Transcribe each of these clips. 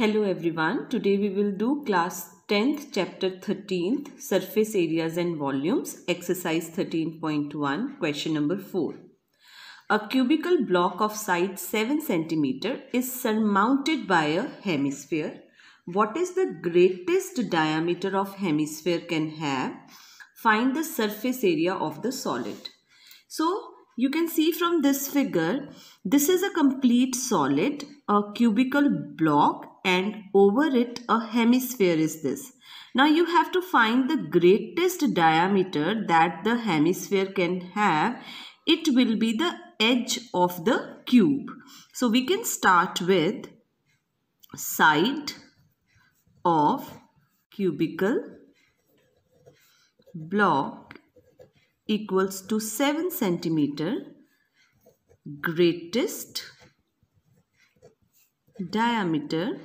Hello everyone, today we will do class 10th chapter 13th surface areas and volumes exercise 13.1 question number 4. A cubical block of size 7 cm is surmounted by a hemisphere. What is the greatest diameter of hemisphere can have? Find the surface area of the solid. So you can see from this figure, this is a complete solid, a cubical block and over it a hemisphere is this. Now you have to find the greatest diameter that the hemisphere can have. It will be the edge of the cube. So we can start with side of cubical block equals to 7 centimeter greatest diameter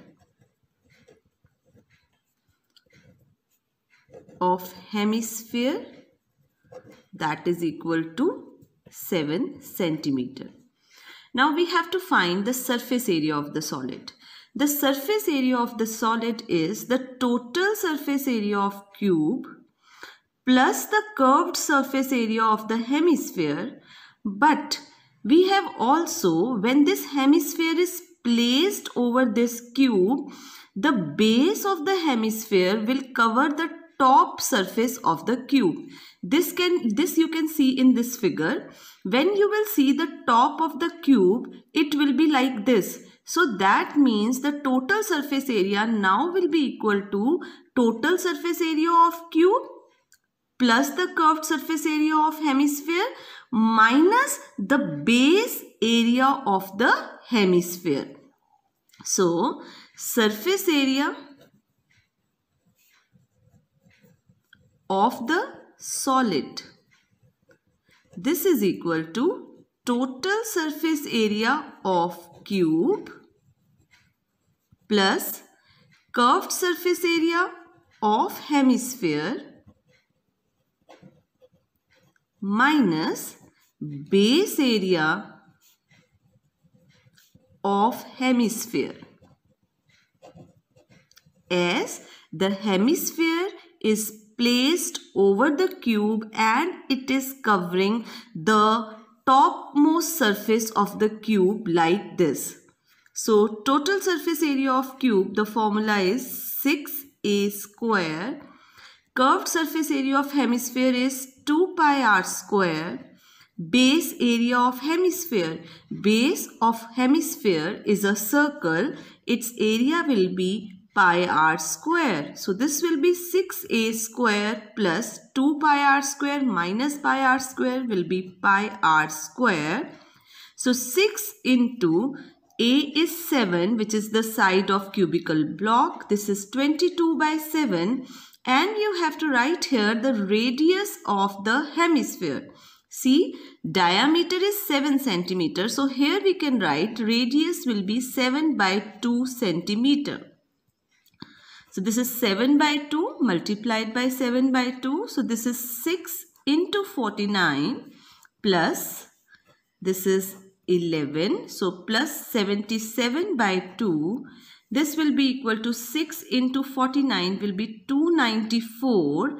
of hemisphere that is equal to 7 centimeter. Now we have to find the surface area of the solid. The surface area of the solid is the total surface area of cube plus the curved surface area of the hemisphere but we have also when this hemisphere is placed over this cube, the base of the hemisphere will cover the top surface of the cube. This can this you can see in this figure. When you will see the top of the cube, it will be like this. So that means the total surface area now will be equal to total surface area of cube plus the curved surface area of hemisphere minus the base area of the hemisphere. So, surface area of the solid. This is equal to total surface area of cube plus curved surface area of hemisphere minus base area of hemisphere as the hemisphere is placed over the cube and it is covering the topmost surface of the cube like this. So total surface area of cube the formula is 6a square. Curved surface area of hemisphere is 2 pi r square Base area of hemisphere. Base of hemisphere is a circle. Its area will be pi r square. So this will be 6a square plus 2 pi r square minus pi r square will be pi r square. So 6 into a is 7 which is the side of cubical block. This is 22 by 7 and you have to write here the radius of the hemisphere. See, diameter is 7 centimeter. So here we can write radius will be 7 by 2 centimeter. So this is 7 by 2 multiplied by 7 by 2. So this is 6 into 49 plus this is 11. So plus 77 by 2. This will be equal to 6 into 49 will be 294